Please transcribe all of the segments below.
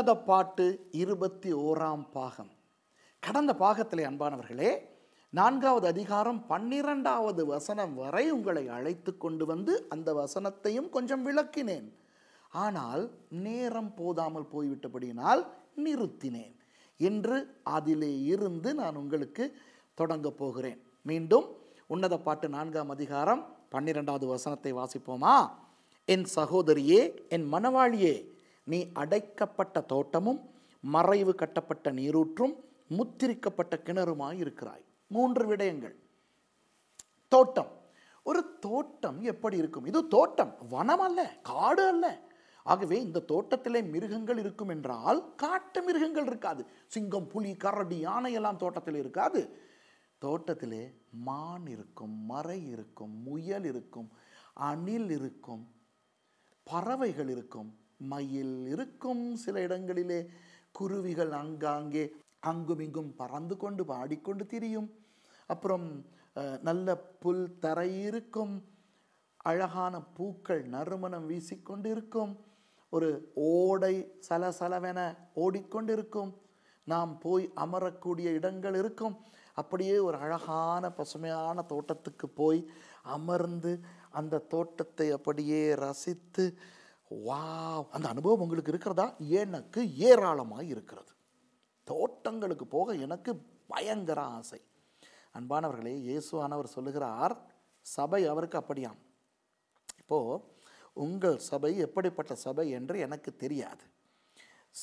உன்னத பாட்டு இருபத்தி ஓராம் பாகம் கடந்த பாகத்திலே அன்பானவர்களே நான்காவது அதிகாரம் பன்னிரெண்டாவது வசனம் வரை உங்களை அழைத்து கொண்டு வந்து அந்த வசனத்தையும் கொஞ்சம் விளக்கினேன் ஆனால் நேரம் போதாமல் போய்விட்டபடியினால் நிறுத்தினேன் என்று அதிலே இருந்து நான் உங்களுக்கு தொடங்கப் போகிறேன் மீண்டும் உன்னத பாட்டு நான்காம் அதிகாரம் பன்னிரெண்டாவது வசனத்தை வாசிப்போமா என் சகோதரியே என் மனவாளியே நீ அடைக்கப்பட்ட தோட்டமும் மறைவு கட்டப்பட்ட நீரூற்றும் முத்திரிக்கப்பட்ட கிணறுமாய் இருக்கிறாய் மூன்று விடயங்கள் தோட்டம் ஒரு தோட்டம் எப்படி இருக்கும் இது தோட்டம் வனம் அல்ல காடு அல்ல ஆகவே இந்த தோட்டத்திலே மிருகங்கள் இருக்கும் என்றால் காட்டு மிருகங்கள் இருக்காது சிங்கம் புலி கரடி யானை எல்லாம் தோட்டத்தில் இருக்காது தோட்டத்திலே மான் இருக்கும் மறை இருக்கும் முயல் இருக்கும் அணில் இருக்கும் பறவைகள் இருக்கும் மயில் இருக்கும் சில இடங்களிலே குருவிகள் அங்காங்கே அங்கும் இங்கும் பறந்து கொண்டு பாடிக்கொண்டு திரியும் அப்புறம் நல்ல புல் தரையிருக்கும் இருக்கும் அழகான பூக்கள் நறுமணம் வீசிக்கொண்டிருக்கும் ஒரு ஓடை சலசலவென ஓடிக்கொண்டிருக்கும் நாம் போய் அமரக்கூடிய இடங்கள் இருக்கும் அப்படியே ஒரு அழகான பசுமையான தோட்டத்துக்கு போய் அமர்ந்து அந்த தோட்டத்தை அப்படியே ரசித்து வா அந்த அனுபவம் உங்களுக்கு இருக்கிறதா எனக்கு ஏராளமாக இருக்கிறது தோட்டங்களுக்கு போக எனக்கு பயங்கர ஆசை அன்பானவர்களே இயேசுவானவர் சொல்லுகிறார் சபை அவருக்கு அப்படியாம் இப்போது உங்கள் சபை எப்படிப்பட்ட சபை என்று எனக்கு தெரியாது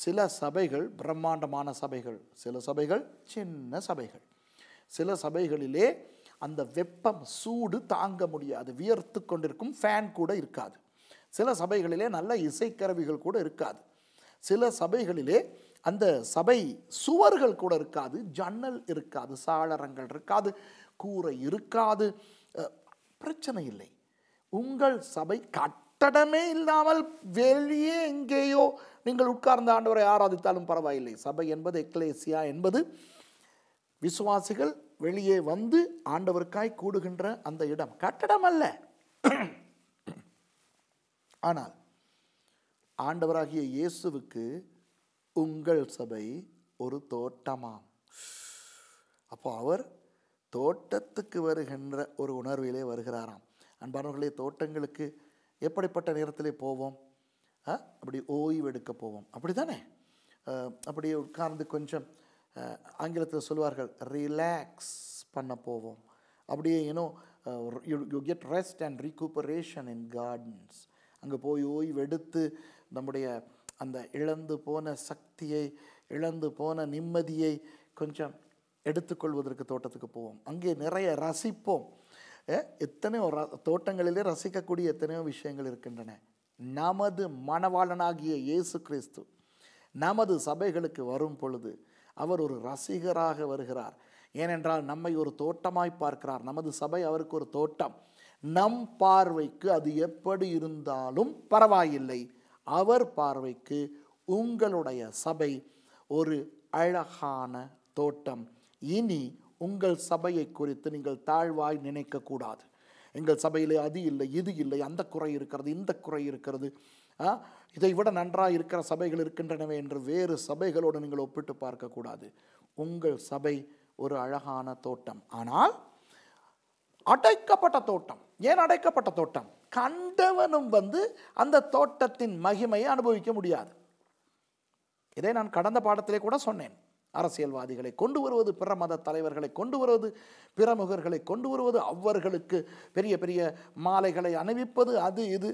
சில சபைகள் பிரம்மாண்டமான சபைகள் சில சபைகள் சின்ன சபைகள் சில சபைகளிலே அந்த வெப்பம் சூடு தாங்க முடியாது வியர்த்து கொண்டிருக்கும் ஃபேன் கூட இருக்காது சில சபைகளிலே நல்ல இசைக்கருவிகள் கூட இருக்காது சில சபைகளிலே அந்த சபை சுவர்கள் கூட இருக்காது ஜன்னல் இருக்காது சாளரங்கள் இருக்காது கூரை இருக்காது பிரச்சனை இல்லை உங்கள் சபை கட்டடமே இல்லாமல் வெளியே எங்கேயோ நீங்கள் உட்கார்ந்த ஆண்டவரை ஆராதித்தாலும் பரவாயில்லை சபை என்பது எக்லேசியா என்பது விசுவாசிகள் வெளியே வந்து ஆண்டவருக்காய் கூடுகின்ற அந்த இடம் கட்டடம் அல்ல ஆனால் ஆண்டவராகிய இயேசுவுக்கு உங்கள் சபை ஒரு தோட்டமாம் அப்போ அவர் தோட்டத்துக்கு வருகின்ற ஒரு உணர்விலே வருகிறாராம் அன்பானவர்களே தோட்டங்களுக்கு எப்படிப்பட்ட நேரத்திலே போவோம் அப்படி ஓய்வெடுக்க போவோம் அப்படி தானே அப்படி உட்கார்ந்து கொஞ்சம் ஆங்கிலத்தில் சொல்லுவார்கள் ரிலாக்ஸ் பண்ண போவோம் அப்படியே you know you get rest and recuperation in gardens அங்கே போய் ஓய்வெடுத்து நம்முடைய அந்த இழந்து போன சக்தியை இழந்து போன நிம்மதியை கொஞ்சம் எடுத்துக்கொள்வதற்கு தோட்டத்துக்கு போவோம் அங்கே நிறைய ரசிப்போம் எத்தனையோ ர தோட்டங்களிலே ரசிக்கக்கூடிய எத்தனையோ விஷயங்கள் இருக்கின்றன நமது மணவாளனாகிய இயேசு கிறிஸ்து நமது சபைகளுக்கு வரும் பொழுது அவர் ஒரு ரசிகராக வருகிறார் ஏனென்றால் நம்மை ஒரு தோட்டமாய் பார்க்கிறார் நமது சபை அவருக்கு ஒரு தோட்டம் நம் பார்வைக்கு அது எப்படி இருந்தாலும் பரவாயில்லை அவர் பார்வைக்கு உங்களுடைய சபை ஒரு அழகான தோட்டம் இனி உங்கள் சபையை குறித்து நீங்கள் தாழ்வாய் நினைக்கக்கூடாது எங்கள் சபையில் அது இல்லை இது இல்லை அந்த குறை இருக்கிறது இந்த குறை இருக்கிறது இதை விட நன்றாக இருக்கிற சபைகள் இருக்கின்றனவே என்று வேறு சபைகளோடு நீங்கள் ஒப்பிட்டு பார்க்கக்கூடாது உங்கள் சபை ஒரு அழகான தோட்டம் ஆனால் அடைக்கப்பட்ட தோட்டம் ஏன் அடைக்கப்பட்ட தோட்டம் கண்டவனும் வந்து அந்த தோட்டத்தின் மகிமையை அனுபவிக்க முடியாது இதை நான் கடந்த பாடத்திலே கூட சொன்னேன் அரசியல்வாதிகளை கொண்டு வருவது பிற மத தலைவர்களை கொண்டு வருவது பிரமுகர்களை கொண்டு வருவது அவர்களுக்கு பெரிய பெரிய மாலைகளை அணிவிப்பது அது இது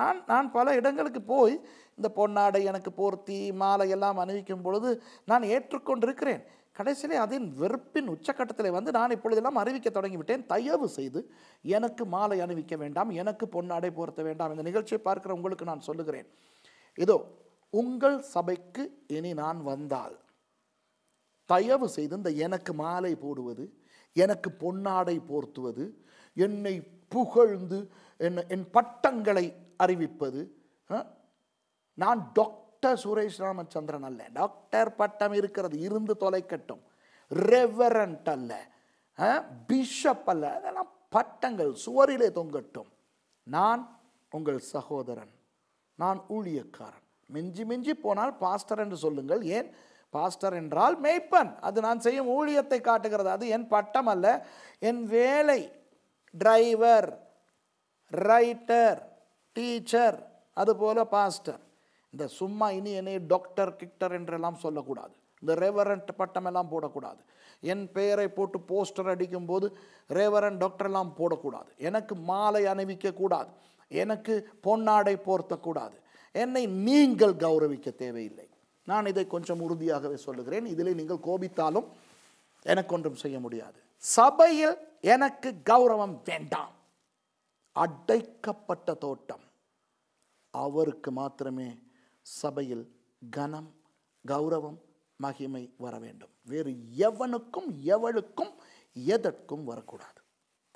நான் நான் பல இடங்களுக்கு போய் இந்த பொன்னாடை எனக்கு போர்த்தி மாலை எல்லாம் அணிவிக்கும் பொழுது நான் ஏற்றுக்கொண்டிருக்கிறேன் கடைசியிலே அதன் வெறுப்பின் உச்சக்கட்டத்தில் வந்து நான் இப்பொழுதெல்லாம் அறிவிக்க தொடங்கிவிட்டேன் தயவு செய்து எனக்கு மாலை அணிவிக்க வேண்டாம் எனக்கு பொன்னாடை போர்த்த வேண்டாம் இந்த நிகழ்ச்சியை பார்க்குற உங்களுக்கு நான் சொல்லுகிறேன் இதோ உங்கள் சபைக்கு இனி நான் வந்தால் தயவு செய்து இந்த எனக்கு மாலை போடுவது எனக்கு பொன்னாடை போர்த்துவது என்னை புகழ்ந்து என் என் பட்டங்களை அறிவிப்பது நான் டாக்டர் டாக்டர் சுரேஷ் ராமச்சந்திரன் அல்ல டாக்டர் பட்டம் இருக்கிறது இருந்து தொலைக்கட்டும் ரெவரண்ட் அல்ல பிஷப் அல்ல அதெல்லாம் பட்டங்கள் சுவரிலே தொங்கட்டும் நான் உங்கள் சகோதரன் நான் ஊழியக்காரன் மிஞ்சி மிஞ்சி போனால் பாஸ்டர் என்று சொல்லுங்கள் ஏன் பாஸ்டர் என்றால் மேய்ப்பன் அது நான் செய்யும் ஊழியத்தை காட்டுகிறது அது என் பட்டம் அல்ல என் வேலை டிரைவர் ரைட்டர் டீச்சர் அதுபோல் பாஸ்டர் இந்த சும்மா இனி என்னை டாக்டர் கிக்டர் என்றெல்லாம் சொல்லக்கூடாது இந்த ரேவரண்ட் பட்டமெல்லாம் போடக்கூடாது என் பெயரை போட்டு போஸ்டர் அடிக்கும்போது ரேவரண்ட் டாக்டர்லாம் போடக்கூடாது எனக்கு மாலை அணிவிக்கக்கூடாது எனக்கு பொன்னாடை போர்த்தக்கூடாது என்னை நீங்கள் கௌரவிக்க தேவையில்லை நான் இதை கொஞ்சம் உறுதியாகவே சொல்லுகிறேன் இதில் நீங்கள் கோபித்தாலும் எனக்கு ஒன்றும் செய்ய முடியாது சபையில் எனக்கு கௌரவம் வேண்டாம் அடைக்கப்பட்ட தோட்டம் அவருக்கு மாத்திரமே சபையில் கனம் கௌரவம் மகிமை வர வேண்டும் வேறு எவனுக்கும் எவளுக்கும் எதற்கும் வரக்கூடாது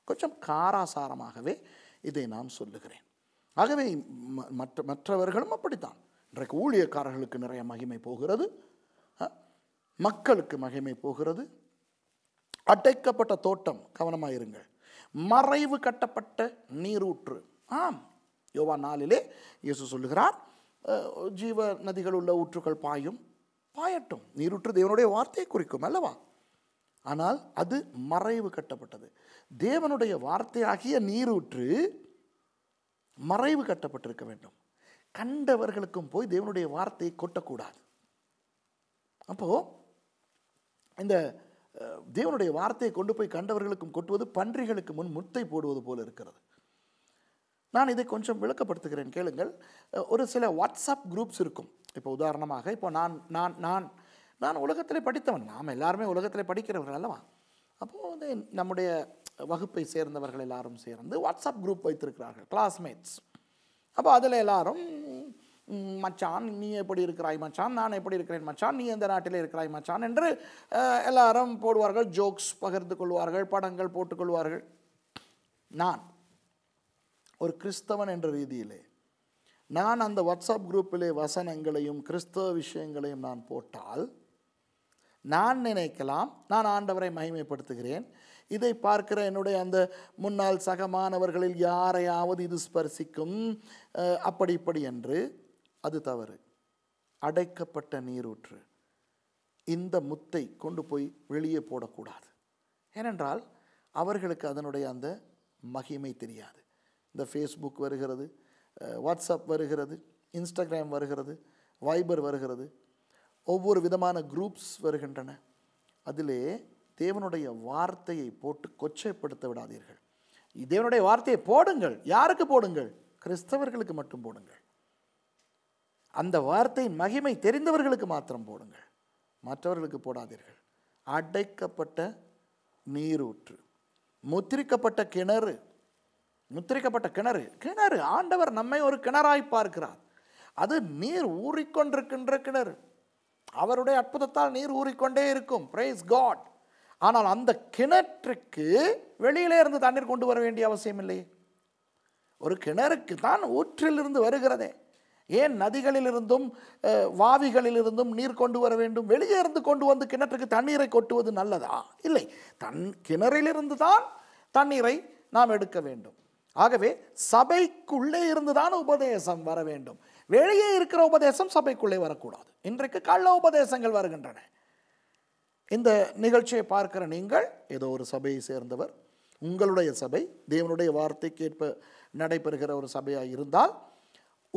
கொஞ்சம் காராசாரமாகவே இதை நான் சொல்லுகிறேன் ஆகவே மற்ற மற்றவர்களும் அப்படித்தான் இன்றைக்கு ஊழியக்காரர்களுக்கு நிறைய மகிமை போகிறது மக்களுக்கு மகிமை போகிறது அடைக்கப்பட்ட தோட்டம் கவனமாக இருங்கள் மறைவு கட்டப்பட்ட நீரூற்று ஆம் யோவா நாளிலே இயேசு சொல்லுகிறார் ஜீவ நதிகள் உள்ள ஊற்றுகள் பாயும் பாயட்டும் நீரூற்று தேவனுடைய வார்த்தையை குறிக்கும் அல்லவா ஆனால் அது மறைவு கட்டப்பட்டது தேவனுடைய வார்த்தையாகிய நீரூற்று மறைவு கட்டப்பட்டிருக்க வேண்டும் கண்டவர்களுக்கும் போய் தேவனுடைய வார்த்தையை கொட்டக்கூடாது அப்போது இந்த தேவனுடைய வார்த்தையை கொண்டு போய் கண்டவர்களுக்கும் கொட்டுவது பன்றிகளுக்கு முன் முத்தை போடுவது போல இருக்கிறது நான் இதை கொஞ்சம் விளக்கப்படுத்துகிறேன் கேளுங்கள் ஒரு சில வாட்ஸ்அப் குரூப்ஸ் இருக்கும் இப்போ உதாரணமாக இப்போ நான் நான் நான் நான் உலகத்தில் படித்தவன் நாம் எல்லாருமே உலகத்தில் படிக்கிறவர்கள் அல்லவா அப்போது வந்து நம்முடைய வகுப்பை சேர்ந்தவர்கள் எல்லாரும் சேர்ந்து வாட்ஸ்அப் குரூப் வைத்திருக்கிறார்கள் கிளாஸ்மேட்ஸ் அப்போ அதில் எல்லாரும் மச்சான் நீ எப்படி இருக்கிறாய் மச்சான் நான் எப்படி இருக்கிறேன் மச்சான் நீ எந்த நாட்டில் இருக்கிறாய் மச்சான் என்று எல்லாரும் போடுவார்கள் ஜோக்ஸ் பகிர்ந்து கொள்வார்கள் படங்கள் போட்டுக்கொள்வார்கள் நான் ஒரு கிறிஸ்தவன் என்ற ரீதியிலே நான் அந்த வாட்ஸ்அப் குரூப்பிலே வசனங்களையும் கிறிஸ்தவ விஷயங்களையும் நான் போட்டால் நான் நினைக்கலாம் நான் ஆண்டவரை மகிமைப்படுத்துகிறேன் இதை பார்க்கிற என்னுடைய அந்த முன்னாள் சக மாணவர்களில் யாரையாவது இது ஸ்பர்சிக்கும் அப்படி இப்படி என்று அது தவறு அடைக்கப்பட்ட நீரூற்று இந்த முத்தை கொண்டு போய் வெளியே போடக்கூடாது ஏனென்றால் அவர்களுக்கு அதனுடைய அந்த மகிமை தெரியாது இந்த ஃபேஸ்புக் வருகிறது வாட்ஸ்அப் வருகிறது இன்ஸ்டாகிராம் வருகிறது வைபர் வருகிறது ஒவ்வொரு விதமான குரூப்ஸ் வருகின்றன அதிலே தேவனுடைய வார்த்தையை போட்டு கொச்சைப்படுத்த விடாதீர்கள் தேவனுடைய வார்த்தையை போடுங்கள் யாருக்கு போடுங்கள் கிறிஸ்தவர்களுக்கு மட்டும் போடுங்கள் அந்த வார்த்தையின் மகிமை தெரிந்தவர்களுக்கு மாத்திரம் போடுங்கள் மற்றவர்களுக்கு போடாதீர்கள் அடைக்கப்பட்ட நீரூற்று முத்திரிக்கப்பட்ட கிணறு முத்திரிக்கப்பட்ட கிணறு கிணறு ஆண்டவர் நம்மை ஒரு கிணறாய் பார்க்கிறார் அது நீர் ஊறிக்கொண்டிருக்கின்ற கிணறு அவருடைய அற்புதத்தால் நீர் ஊறிக்கொண்டே இருக்கும் பிரைஸ் காட் ஆனால் அந்த கிணற்றுக்கு வெளியிலே இருந்து தண்ணீர் கொண்டு வர வேண்டிய அவசியம் இல்லையே ஒரு கிணறுக்கு தான் ஊற்றிலிருந்து வருகிறதே ஏன் நதிகளிலிருந்தும் வாவிகளிலிருந்தும் நீர் கொண்டு வர வேண்டும் வெளியே இருந்து கொண்டு வந்து கிணற்றுக்கு தண்ணீரை கொட்டுவது நல்லதா இல்லை தன் கிணறிலிருந்து தான் தண்ணீரை நாம் எடுக்க வேண்டும் ஆகவே சபைக்குள்ளே இருந்துதான் உபதேசம் வர வேண்டும் வெளியே இருக்கிற உபதேசம் சபைக்குள்ளே வரக்கூடாது இன்றைக்கு கள்ள உபதேசங்கள் வருகின்றன இந்த நிகழ்ச்சியை பார்க்கிற நீங்கள் ஏதோ ஒரு சபையை சேர்ந்தவர் உங்களுடைய சபை தேவனுடைய வார்த்தைக்கு ஏற்ப நடைபெறுகிற ஒரு சபையாக இருந்தால்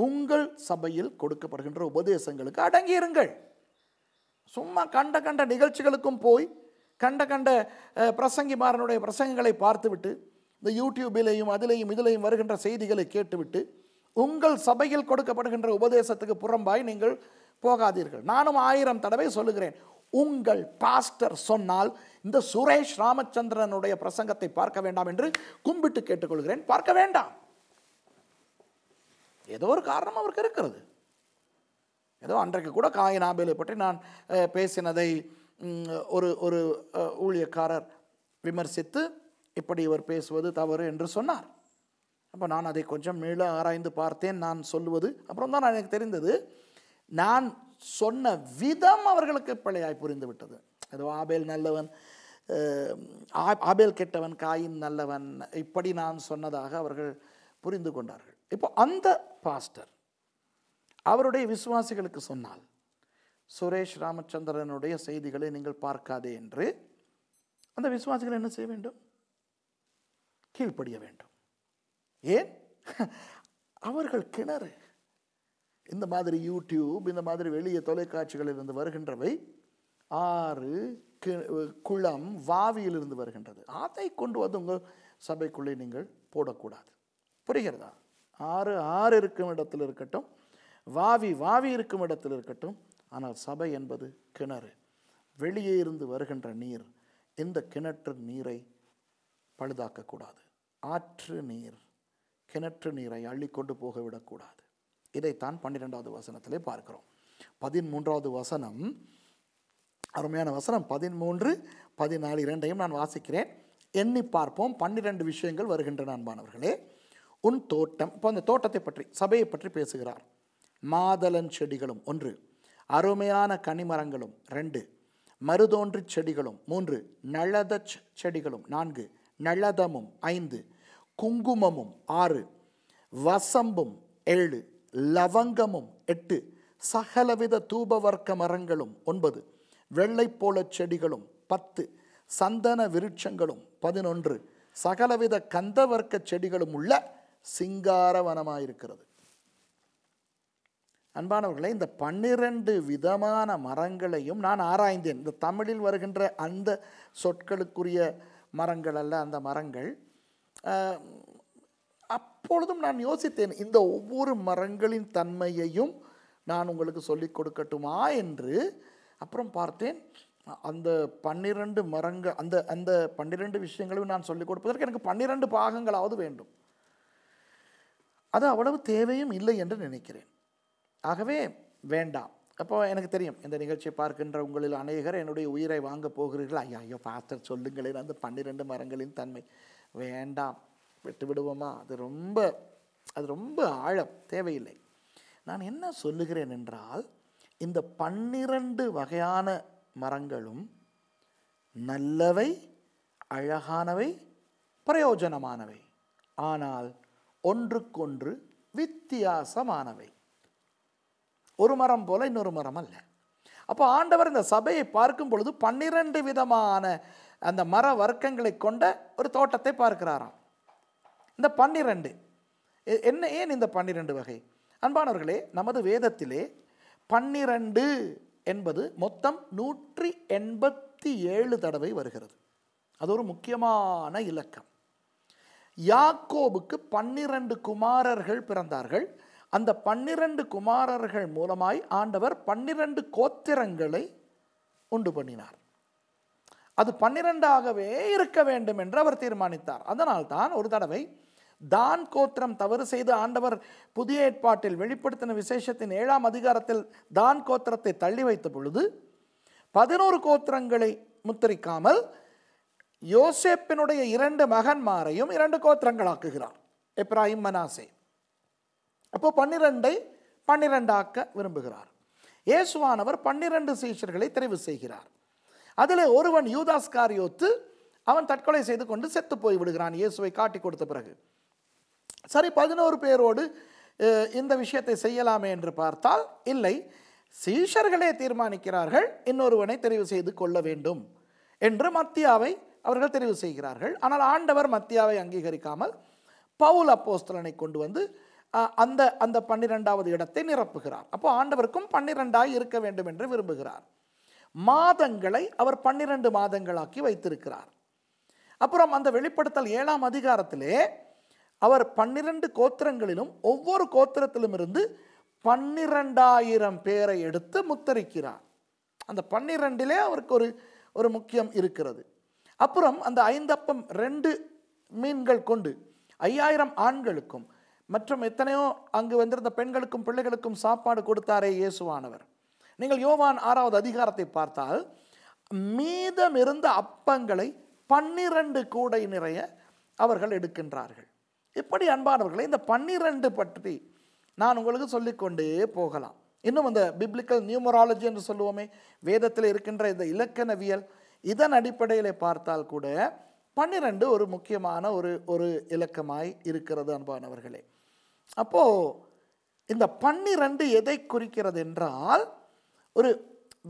உங்கள் சபையில் கொடுக்கப்படுகின்ற உபதேசங்களுக்கு அடங்கியிருங்கள் சும்மா கண்ட கண்ட நிகழ்ச்சிகளுக்கும் போய் கண்ட கண்ட பிரசங்கிமாரனுடைய பிரசங்கங்களை பார்த்துவிட்டு இந்த யூடியூபிலையும் அதிலேயும் இதிலையும் வருகின்ற செய்திகளை கேட்டுவிட்டு உங்கள் சபையில் கொடுக்கப்படுகின்ற உபதேசத்துக்கு புறம்பாய் நீங்கள் போகாதீர்கள் நானும் ஆயிரம் தடவை சொல்லுகிறேன் உங்கள் பாஸ்டர் சொன்னால் இந்த சுரேஷ் ராமச்சந்திரனுடைய பிரசங்கத்தை பார்க்க வேண்டாம் என்று கும்பிட்டு கேட்டுக்கொள்கிறேன் பார்க்க வேண்டாம் ஏதோ ஒரு காரணம் அவருக்கு இருக்கிறது ஏதோ அன்றைக்கு கூட காயின் ஆபேலை பற்றி நான் பேசினதை ஒரு ஒரு ஊழியக்காரர் விமர்சித்து இப்படி இவர் பேசுவது தவறு என்று சொன்னார் அப்போ நான் அதை கொஞ்சம் மேல ஆராய்ந்து பார்த்தேன் நான் சொல்லுவது அப்புறம் தான் எனக்கு தெரிந்தது நான் சொன்ன விதம் அவர்களுக்கு பிழையாய் புரிந்து விட்டது ஏதோ ஆபேல் நல்லவன் ஆபேல் கெட்டவன் காயின் நல்லவன் இப்படி நான் சொன்னதாக அவர்கள் புரிந்து கொண்டார்கள் இப்போ அந்த பாஸ்டர் அவருடைய விசுவாசிகளுக்கு சொன்னால் சுரேஷ் ராமச்சந்திரனுடைய செய்திகளை நீங்கள் பார்க்காதே என்று அந்த விசுவாசிகள் என்ன செய்ய வேண்டும் கீழ்ப்படிய வேண்டும் ஏன் அவர்கள் கிணறு இந்த மாதிரி யூடியூப் இந்த மாதிரி வெளிய தொலைக்காட்சிகளிலிருந்து வருகின்றவை ஆறு குளம் வாவியிலிருந்து வருகின்றது அதை கொண்டு வந்து உங்கள் சபைக்குள்ளே நீங்கள் போடக்கூடாது புரிகிறதா ஆறு ஆறு இருக்கும் இடத்தில் இருக்கட்டும் வாவி வாவி இருக்கும் இடத்தில் இருக்கட்டும் ஆனால் சபை என்பது கிணறு வெளியே இருந்து வருகின்ற நீர் இந்த கிணற்று நீரை பழுதாக்கக்கூடாது ஆற்று நீர் கிணற்று நீரை அள்ளி கொண்டு போக விடக்கூடாது இதைத்தான் பன்னிரெண்டாவது வசனத்திலே பார்க்கிறோம் பதிமூன்றாவது வசனம் அருமையான வசனம் பதிமூன்று பதினாலு இரண்டையும் நான் வாசிக்கிறேன் எண்ணி பார்ப்போம் பன்னிரெண்டு விஷயங்கள் வருகின்றன அன்பானவர்களே உன் தோட்டம் இப்போ அந்த தோட்டத்தை பற்றி சபையை பற்றி பேசுகிறார் மாதளன் செடிகளும் ஒன்று அருமையான கனிமரங்களும் ரெண்டு மருதோன்று செடிகளும் மூன்று நளத செடிகளும் நான்கு நளதமும் ஐந்து குங்குமமும் ஆறு வசம்பும் ஏழு லவங்கமும் எட்டு சகலவித தூபவர்க்க மரங்களும் ஒன்பது போல செடிகளும் பத்து சந்தன விருட்சங்களும் பதினொன்று சகலவித கந்தவர்க்க செடிகளும் உள்ள சிங்காரவனமாயிருக்கிறது அன்பானவர்களே இந்த பன்னிரண்டு விதமான மரங்களையும் நான் ஆராய்ந்தேன் இந்த தமிழில் வருகின்ற அந்த சொற்களுக்குரிய மரங்கள் அல்ல அந்த மரங்கள் அப்பொழுதும் நான் யோசித்தேன் இந்த ஒவ்வொரு மரங்களின் தன்மையையும் நான் உங்களுக்கு சொல்லிக் கொடுக்கட்டுமா என்று அப்புறம் பார்த்தேன் அந்த பன்னிரண்டு மரங்கள் அந்த அந்த பன்னிரெண்டு விஷயங்களையும் நான் சொல்லிக் கொடுப்பதற்கு எனக்கு பன்னிரெண்டு பாகங்களாவது வேண்டும் அது அவ்வளவு தேவையும் இல்லை என்று நினைக்கிறேன் ஆகவே வேண்டாம் அப்போ எனக்கு தெரியும் இந்த நிகழ்ச்சியை பார்க்கின்ற உங்களில் அநேகர் என்னுடைய உயிரை வாங்க போகிறீர்கள் ஐயா ஐயோ பார்த்து சொல்லுங்களேன் அந்த பன்னிரெண்டு மரங்களின் தன்மை வேண்டாம் விட்டு விடுவோமா அது ரொம்ப அது ரொம்ப ஆழம் தேவையில்லை நான் என்ன சொல்லுகிறேன் என்றால் இந்த பன்னிரண்டு வகையான மரங்களும் நல்லவை அழகானவை பிரயோஜனமானவை ஆனால் ஒன்றுக்கொன்று வித்தியாசமானவை ஒரு மரம் போல இன்னொரு மரம் அல்ல அப்போ ஆண்டவர் இந்த சபையை பார்க்கும் பொழுது பன்னிரண்டு விதமான அந்த மர வர்க்கங்களை கொண்ட ஒரு தோட்டத்தை பார்க்கிறாராம் இந்த பன்னிரண்டு என்ன ஏன் இந்த பன்னிரண்டு வகை அன்பானவர்களே நமது வேதத்திலே பன்னிரண்டு என்பது மொத்தம் நூற்றி எண்பத்தி ஏழு தடவை வருகிறது அது ஒரு முக்கியமான இலக்கம் யாக்கோபுக்கு பன்னிரண்டு குமாரர்கள் பிறந்தார்கள் அந்த பன்னிரண்டு குமாரர்கள் மூலமாய் ஆண்டவர் பன்னிரண்டு கோத்திரங்களை உண்டு பண்ணினார் அது பன்னிரெண்டாகவே இருக்க வேண்டும் என்று அவர் தீர்மானித்தார் அதனால்தான் ஒரு தடவை தான் கோத்திரம் தவறு செய்து ஆண்டவர் புதிய ஏற்பாட்டில் வெளிப்படுத்தின விசேஷத்தின் ஏழாம் அதிகாரத்தில் தான் கோத்திரத்தை தள்ளி வைத்த பொழுது பதினோரு கோத்திரங்களை முத்திரிக்காமல் யோசேப்பினுடைய இரண்டு மகன்மாரையும் இரண்டு கோத்திரங்களாக்குகிறார் எப்ராஹிம் மனாசே அப்போ பன்னிரெண்டை பன்னிரெண்டாக்க விரும்புகிறார் இயேசுவானவர் பன்னிரண்டு சீஷர்களை தெரிவு செய்கிறார் அதில் ஒருவன் யூதாஸ்காரியோத்து அவன் தற்கொலை செய்து கொண்டு செத்து போய் விடுகிறான் இயேசுவை காட்டி கொடுத்த பிறகு சரி பதினோரு பேரோடு இந்த விஷயத்தை செய்யலாமே என்று பார்த்தால் இல்லை சீஷர்களே தீர்மானிக்கிறார்கள் இன்னொருவனை தெரிவு செய்து கொள்ள வேண்டும் என்று மத்தியாவை அவர்கள் தெரிவு செய்கிறார்கள் ஆனால் ஆண்டவர் மத்தியாவை அங்கீகரிக்காமல் பவுல் அப்போஸ்தலனை கொண்டு வந்து அந்த அந்த பன்னிரெண்டாவது இடத்தை நிரப்புகிறார் அப்போ ஆண்டவருக்கும் பன்னிரெண்டாய் இருக்க வேண்டும் என்று விரும்புகிறார் மாதங்களை அவர் பன்னிரண்டு மாதங்களாக்கி வைத்திருக்கிறார் அப்புறம் அந்த வெளிப்படுத்தல் ஏழாம் அதிகாரத்திலே அவர் பன்னிரண்டு கோத்திரங்களிலும் ஒவ்வொரு கோத்திரத்திலும் இருந்து பன்னிரெண்டாயிரம் பேரை எடுத்து முத்தரிக்கிறார் அந்த பன்னிரெண்டிலே அவருக்கு ஒரு ஒரு முக்கியம் இருக்கிறது அப்புறம் அந்த ஐந்தப்பம் ரெண்டு மீன்கள் கொண்டு ஐயாயிரம் ஆண்களுக்கும் மற்றும் எத்தனையோ அங்கு வந்திருந்த பெண்களுக்கும் பிள்ளைகளுக்கும் சாப்பாடு கொடுத்தாரே இயேசுவானவர் நீங்கள் யோவான் ஆறாவது அதிகாரத்தை பார்த்தால் மீதம் இருந்த அப்பங்களை பன்னிரண்டு கூடை நிறைய அவர்கள் எடுக்கின்றார்கள் இப்படி அன்பானவர்களை இந்த பன்னிரண்டு பற்றி நான் உங்களுக்கு சொல்லிக்கொண்டே போகலாம் இன்னும் அந்த பிப்ளிக்கல் நியூமராலஜி என்று சொல்லுவோமே வேதத்தில் இருக்கின்ற இந்த இலக்கணவியல் இதன் அடிப்படையில் பார்த்தால் கூட பன்னிரண்டு ஒரு முக்கியமான ஒரு ஒரு இலக்கமாய் இருக்கிறது அன்பானவர்களே அப்போது இந்த பன்னிரண்டு எதை குறிக்கிறது என்றால் ஒரு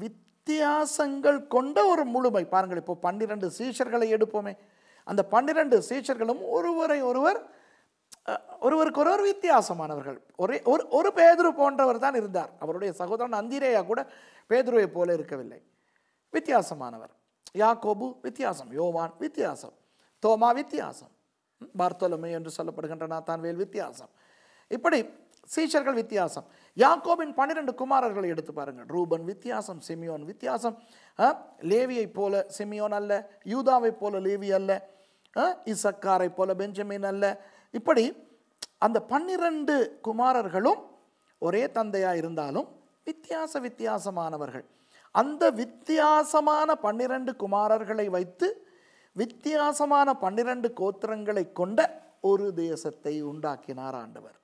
வித்தியாசங்கள் கொண்ட ஒரு முழுமை பாருங்கள் இப்போ பன்னிரண்டு சீஷர்களை எடுப்போமே அந்த பன்னிரண்டு சீஷர்களும் ஒருவரை ஒருவர் ஒருவருக்கு ஒருவர் வித்தியாசமானவர்கள் ஒரே ஒரு ஒரு பேதுரு போன்றவர் தான் இருந்தார் அவருடைய சகோதரன் அந்திரேயா கூட பேதுருவை போல இருக்கவில்லை வித்தியாசமானவர் யாக்கோபு வித்தியாசம் யோவான் வித்தியாசம் தோமா வித்தியாசம் பார்த்தோலமை என்று சொல்லப்படுகின்ற வேல் வித்தியாசம் இப்படி சீஷர்கள் வித்தியாசம் யாக்கோபின் பன்னிரெண்டு குமாரர்களை எடுத்து பாருங்கள் ரூபன் வித்தியாசம் செமியோன் வித்தியாசம் லேவியை போல செமியோன் அல்ல யூதாவை போல லேவி அல்ல இசக்காரை போல பெஞ்சமின் அல்ல இப்படி அந்த பன்னிரண்டு குமாரர்களும் ஒரே தந்தையாக இருந்தாலும் வித்தியாச வித்தியாசமானவர்கள் அந்த வித்தியாசமான பன்னிரண்டு குமாரர்களை வைத்து வித்தியாசமான பன்னிரண்டு கோத்திரங்களை கொண்ட ஒரு தேசத்தை உண்டாக்கினார் ஆண்டவர்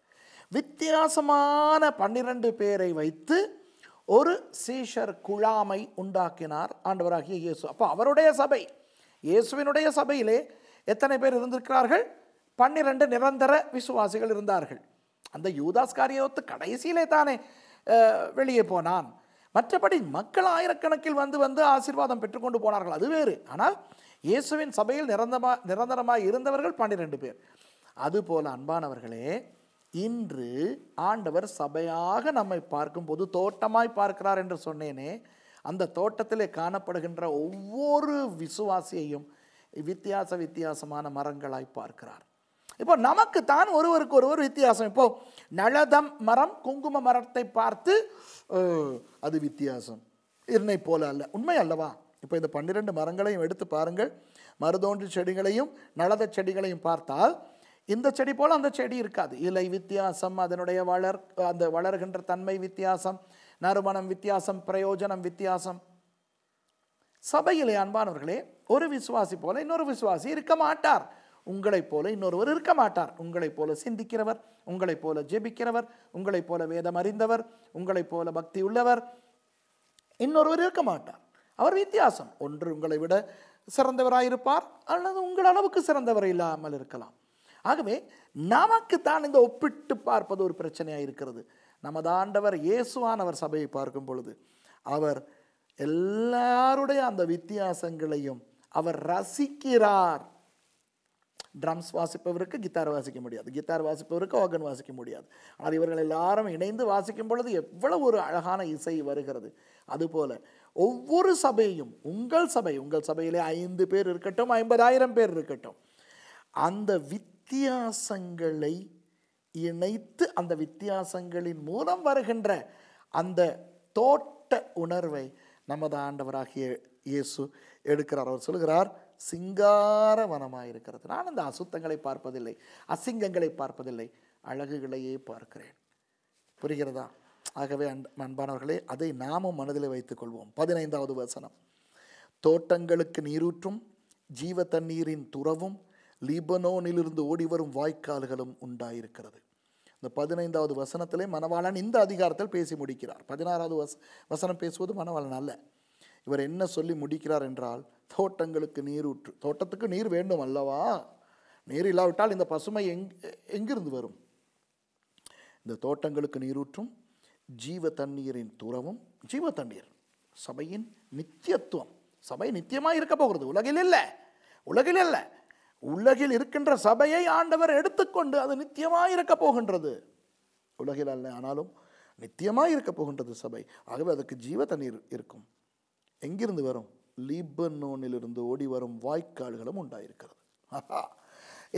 வித்தியாசமான பன்னிரண்டு பேரை வைத்து ஒரு சீஷர் குழாமை உண்டாக்கினார் ஆண்டவராகிய இயேசு அப்போ அவருடைய சபை இயேசுவினுடைய சபையிலே எத்தனை பேர் இருந்திருக்கிறார்கள் பன்னிரண்டு நிரந்தர விசுவாசிகள் இருந்தார்கள் அந்த யூதாஸ் காரியத்து கடைசியிலே தானே வெளியே போனான் மற்றபடி மக்கள் ஆயிரக்கணக்கில் வந்து வந்து ஆசீர்வாதம் பெற்றுக்கொண்டு போனார்கள் அது வேறு ஆனால் இயேசுவின் சபையில் நிரந்தரமாக நிரந்தரமாக இருந்தவர்கள் பன்னிரெண்டு பேர் அதுபோல் அன்பானவர்களே இன்று ஆண்டவர் சபையாக நம்மை பார்க்கும்போது தோட்டமாய் பார்க்கிறார் என்று சொன்னேனே அந்த தோட்டத்திலே காணப்படுகின்ற ஒவ்வொரு விசுவாசியையும் வித்தியாச வித்தியாசமான மரங்களாய் பார்க்கிறார் இப்போ நமக்கு தான் ஒருவருக்கு ஒருவர் வித்தியாசம் இப்போ நளதம் மரம் குங்கும மரத்தை பார்த்து அது வித்தியாசம் இதனை போல அல்ல உண்மை அல்லவா இப்போ இந்த பன்னிரெண்டு மரங்களையும் எடுத்து பாருங்கள் மருதோன்று செடிகளையும் நளத செடிகளையும் பார்த்தால் இந்த செடி போல் அந்த செடி இருக்காது இலை வித்தியாசம் அதனுடைய வளர் அந்த வளர்கின்ற தன்மை வித்தியாசம் நறுமணம் வித்தியாசம் பிரயோஜனம் வித்தியாசம் சபையிலே அன்பானவர்களே ஒரு விசுவாசி போல இன்னொரு விசுவாசி இருக்க மாட்டார் உங்களைப் போல இன்னொருவர் இருக்க மாட்டார் உங்களைப் போல சிந்திக்கிறவர் உங்களைப் போல ஜெபிக்கிறவர் உங்களைப் போல வேதம் அறிந்தவர் உங்களைப் போல பக்தி உள்ளவர் இன்னொருவர் இருக்க மாட்டார் அவர் வித்தியாசம் ஒன்று உங்களை விட சிறந்தவராயிருப்பார் அல்லது உங்கள் அளவுக்கு சிறந்தவர் இல்லாமல் இருக்கலாம் ஆகவே நமக்கு தான் இந்த ஒப்பிட்டு பார்ப்பது ஒரு பிரச்சனையாக இருக்கிறது நமது ஆண்டவர் இயேசுவானவர் சபையை பார்க்கும் பொழுது அவர் எல்லாருடைய அந்த வித்தியாசங்களையும் அவர் ரசிக்கிறார் ட்ரம்ஸ் வாசிப்பவருக்கு கித்தார் வாசிக்க முடியாது கித்தார் வாசிப்பவருக்கு ஆகன் வாசிக்க முடியாது ஆனால் இவர்கள் எல்லாரும் இணைந்து வாசிக்கும் பொழுது எவ்வளவு ஒரு அழகான இசை வருகிறது அதுபோல் ஒவ்வொரு சபையும் உங்கள் சபை உங்கள் சபையிலே ஐந்து பேர் இருக்கட்டும் ஐம்பதாயிரம் பேர் இருக்கட்டும் அந்த வித் வித்தியாசங்களை இணைத்து அந்த வித்தியாசங்களின் மூலம் வருகின்ற அந்த தோட்ட உணர்வை நமது ஆண்டவராகிய இயேசு எடுக்கிறார் அவர் சொல்கிறார் சிங்கார வனமாக இருக்கிறது நான் அந்த அசுத்தங்களை பார்ப்பதில்லை அசிங்கங்களை பார்ப்பதில்லை அழகுகளையே பார்க்கிறேன் புரிகிறதா ஆகவே அன்பானவர்களே அதை நாமும் மனதில் வைத்துக்கொள்வோம் பதினைந்தாவது வசனம் தோட்டங்களுக்கு நீரூற்றும் ஜீவ தண்ணீரின் துறவும் லீபனோனிலிருந்து ஓடி வரும் வாய்க்கால்களும் உண்டாயிருக்கிறது இந்த பதினைந்தாவது வசனத்திலே மணவாளன் இந்த அதிகாரத்தில் பேசி முடிக்கிறார் பதினாறாவது வச வசனம் பேசுவது மணவாளன் அல்ல இவர் என்ன சொல்லி முடிக்கிறார் என்றால் தோட்டங்களுக்கு நீரூற்று தோட்டத்துக்கு நீர் வேண்டும் அல்லவா நீர் இல்லாவிட்டால் இந்த பசுமை எங் எங்கிருந்து வரும் இந்த தோட்டங்களுக்கு நீரூற்றும் ஜீவ தண்ணீரின் துறவும் ஜீவ தண்ணீர் சபையின் நித்தியத்துவம் சபை நித்தியமாக இருக்க போகிறது உலகில் இல்லை உலகில் இல்லை உலகில் இருக்கின்ற சபையை ஆண்டவர் எடுத்துக்கொண்டு அது நித்தியமாக இருக்க போகின்றது உலகில் அல்ல ஆனாலும் நித்தியமாக இருக்க போகின்றது சபை ஆகவே அதுக்கு ஜீவ தண்ணீர் இருக்கும் எங்கிருந்து வரும் லீபனோனிலிருந்து ஓடி வரும் வாய்க்கால்களும் உண்டாயிருக்கிறது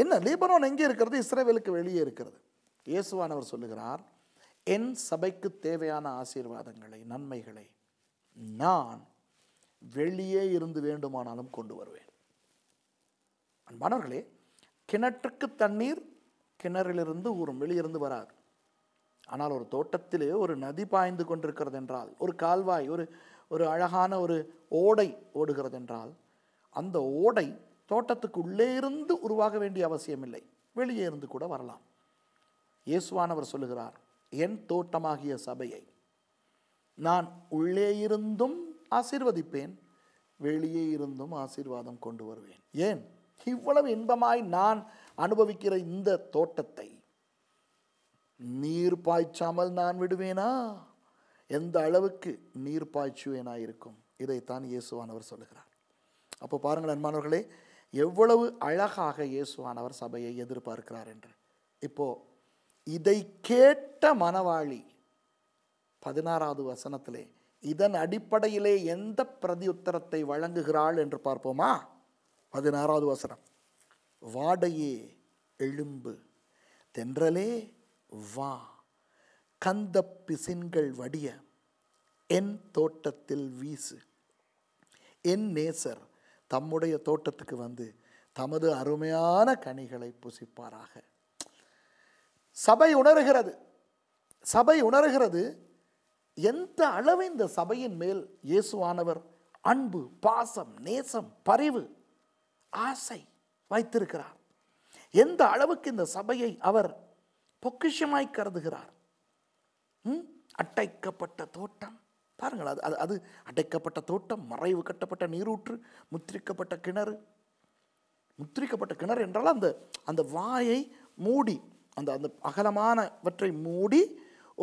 என்ன லீபனோன் எங்கே இருக்கிறது இஸ்ரேவேலுக்கு வெளியே இருக்கிறது இயேசுவானவர் சொல்லுகிறார் என் சபைக்கு தேவையான ஆசீர்வாதங்களை நன்மைகளை நான் வெளியே இருந்து வேண்டுமானாலும் கொண்டு வருவேன் அன்பானவர்களே கிணற்றுக்கு தண்ணீர் கிணறிலிருந்து ஊறும் வெளியிருந்து வராது ஆனால் ஒரு தோட்டத்திலே ஒரு நதி பாய்ந்து கொண்டிருக்கிறது என்றால் ஒரு கால்வாய் ஒரு ஒரு அழகான ஒரு ஓடை ஓடுகிறது என்றால் அந்த ஓடை தோட்டத்துக்கு உள்ளே இருந்து உருவாக வேண்டிய அவசியமில்லை வெளியே இருந்து கூட வரலாம் இயேசுவானவர் சொல்லுகிறார் என் தோட்டமாகிய சபையை நான் உள்ளே இருந்தும் ஆசீர்வதிப்பேன் வெளியே இருந்தும் ஆசீர்வாதம் கொண்டு வருவேன் ஏன் இவ்வளவு இன்பமாய் நான் அனுபவிக்கிற இந்த தோட்டத்தை நீர் பாய்ச்சாமல் நான் விடுவேனா எந்த அளவுக்கு நீர் பாய்ச்சுவேனா இருக்கும் இதைத்தான் இயேசுவானவர் சொல்லுகிறார் அப்போ பாருங்கள் அன்பானவர்களே எவ்வளவு அழகாக இயேசுவானவர் சபையை எதிர்பார்க்கிறார் என்று இப்போ இதை கேட்ட மனவாளி பதினாறாவது வசனத்திலே இதன் அடிப்படையிலே எந்த பிரதி உத்தரத்தை வழங்குகிறாள் என்று பார்ப்போமா பதினாறாவது வசனம் வாடையே எழும்பு தென்றலே வா கந்த பிசின்கள் வடிய என் தோட்டத்தில் வீசு என் நேசர் தம்முடைய தோட்டத்துக்கு வந்து தமது அருமையான கனிகளை புசிப்பாராக சபை உணர்கிறது சபை உணர்கிறது எந்த அளவு இந்த சபையின் மேல் இயேசுவானவர் அன்பு பாசம் நேசம் பரிவு ஆசை வைத்திருக்கிறார் எந்த அளவுக்கு இந்த சபையை அவர் பொக்கிஷமாய் கருதுகிறார் அட்டைக்கப்பட்ட தோட்டம் பாருங்கள் அது அது அது அடைக்கப்பட்ட தோட்டம் மறைவு கட்டப்பட்ட நீரூற்று முத்திரிக்கப்பட்ட கிணறு முத்திரிக்கப்பட்ட கிணறு என்றால் அந்த அந்த வாயை மூடி அந்த அந்த அகலமானவற்றை மூடி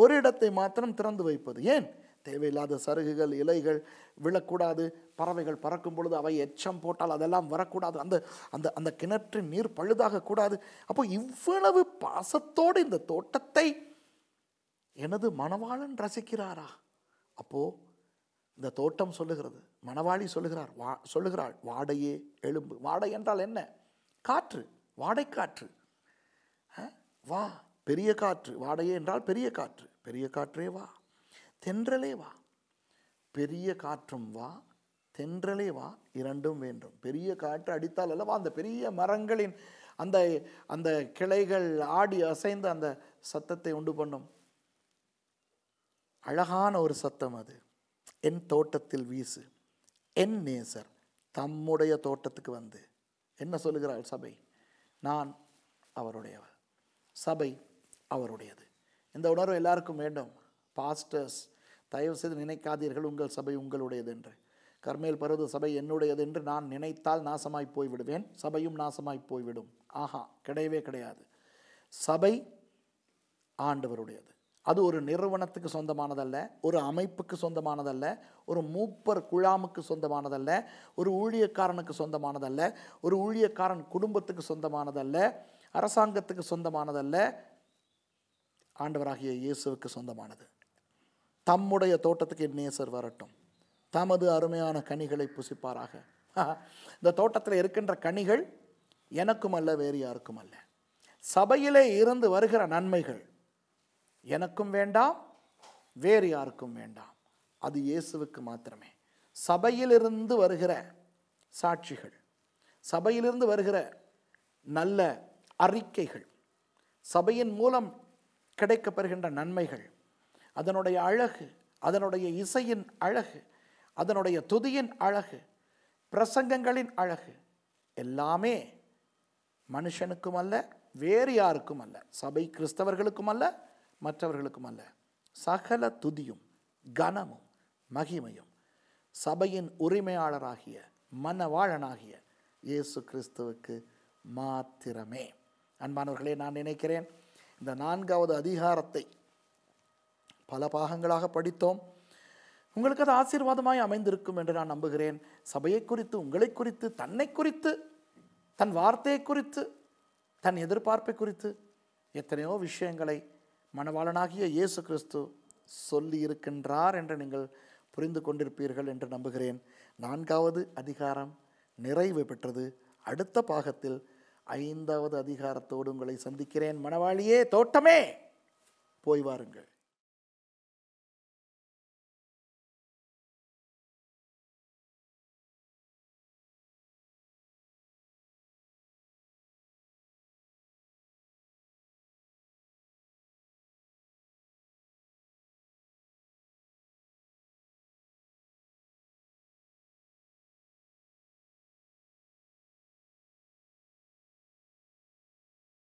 ஒரு இடத்தை மாத்திரம் திறந்து வைப்பது ஏன் தேவையில்லாத சருகுகள் இலைகள் விழக்கூடாது பறவைகள் பறக்கும் பொழுது அவை எச்சம் போட்டால் அதெல்லாம் வரக்கூடாது அந்த அந்த அந்த கிணற்று நீர் பழுதாகக்கூடாது அப்போ இவ்வளவு பாசத்தோடு இந்த தோட்டத்தை எனது மணவாளன் ரசிக்கிறாரா அப்போது இந்த தோட்டம் சொல்லுகிறது மணவாளி சொல்லுகிறார் வா சொல்லுகிறாள் வாடையே எலும்பு வாடை என்றால் என்ன காற்று வாடை காற்று வா பெரிய காற்று வாடையே என்றால் பெரிய காற்று பெரிய காற்றே வா தென்றலே வா பெரிய காற்றும் வா தென்றலே வா இரண்டும் வேண்டும் பெரிய காற்று அடித்தால் அல்லவா அந்த பெரிய மரங்களின் அந்த அந்த கிளைகள் ஆடி அசைந்து அந்த சத்தத்தை உண்டு பண்ணும் அழகான ஒரு சத்தம் அது என் தோட்டத்தில் வீசு என் நேசர் தம்முடைய தோட்டத்துக்கு வந்து என்ன சொல்லுகிறாள் சபை நான் அவருடையவர் சபை அவருடையது இந்த உணர்வு எல்லாருக்கும் வேண்டும் பாஸ்டர்ஸ் தயவு செய்து நினைக்காதீர்கள் உங்கள் சபை உங்களுடையது என்று கர்மேல் பருவத சபை என்னுடையது என்று நான் நினைத்தால் நாசமாய் போய்விடுவேன் சபையும் நாசமாய் போய்விடும் ஆஹா கிடையவே கிடையாது சபை ஆண்டவருடையது அது ஒரு நிறுவனத்துக்கு சொந்தமானதல்ல ஒரு அமைப்புக்கு சொந்தமானதல்ல ஒரு மூப்பர் குழாமுக்கு சொந்தமானதல்ல ஒரு ஊழியக்காரனுக்கு சொந்தமானதல்ல ஒரு ஊழியக்காரன் குடும்பத்துக்கு சொந்தமானதல்ல அரசாங்கத்துக்கு சொந்தமானதல்ல ஆண்டவராகிய இயேசுவுக்கு சொந்தமானது தம்முடைய தோட்டத்துக்கு நேசர் வரட்டும் தமது அருமையான கனிகளை புசிப்பாராக இந்த தோட்டத்தில் இருக்கின்ற கனிகள் எனக்கும் அல்ல வேறு யாருக்கும் அல்ல சபையிலே இருந்து வருகிற நன்மைகள் எனக்கும் வேண்டாம் வேறு யாருக்கும் வேண்டாம் அது இயேசுவுக்கு மாத்திரமே சபையிலிருந்து வருகிற சாட்சிகள் சபையிலிருந்து வருகிற நல்ல அறிக்கைகள் சபையின் மூலம் கிடைக்கப்பெறுகின்ற நன்மைகள் அதனுடைய அழகு அதனுடைய இசையின் அழகு அதனுடைய துதியின் அழகு பிரசங்கங்களின் அழகு எல்லாமே மனுஷனுக்கும் அல்ல வேறு யாருக்கும் அல்ல சபை கிறிஸ்தவர்களுக்கும் அல்ல மற்றவர்களுக்கும் அல்ல சகல துதியும் கனமும் மகிமையும் சபையின் உரிமையாளராகிய மனவாழனாகிய இயேசு கிறிஸ்துவுக்கு மாத்திரமே அன்பானவர்களே நான் நினைக்கிறேன் இந்த நான்காவது அதிகாரத்தை பல பாகங்களாக படித்தோம் உங்களுக்கு அது ஆசீர்வாதமாய் அமைந்திருக்கும் என்று நான் நம்புகிறேன் சபையை குறித்து உங்களை குறித்து தன்னை குறித்து தன் வார்த்தையை குறித்து தன் எதிர்பார்ப்பை குறித்து எத்தனையோ விஷயங்களை மணவாளனாகிய இயேசு கிறிஸ்து சொல்லி இருக்கின்றார் என்று நீங்கள் புரிந்து கொண்டிருப்பீர்கள் என்று நம்புகிறேன் நான்காவது அதிகாரம் நிறைவு பெற்றது அடுத்த பாகத்தில் ஐந்தாவது அதிகாரத்தோடு உங்களை சந்திக்கிறேன் மணவாளியே தோட்டமே போய் வாருங்கள்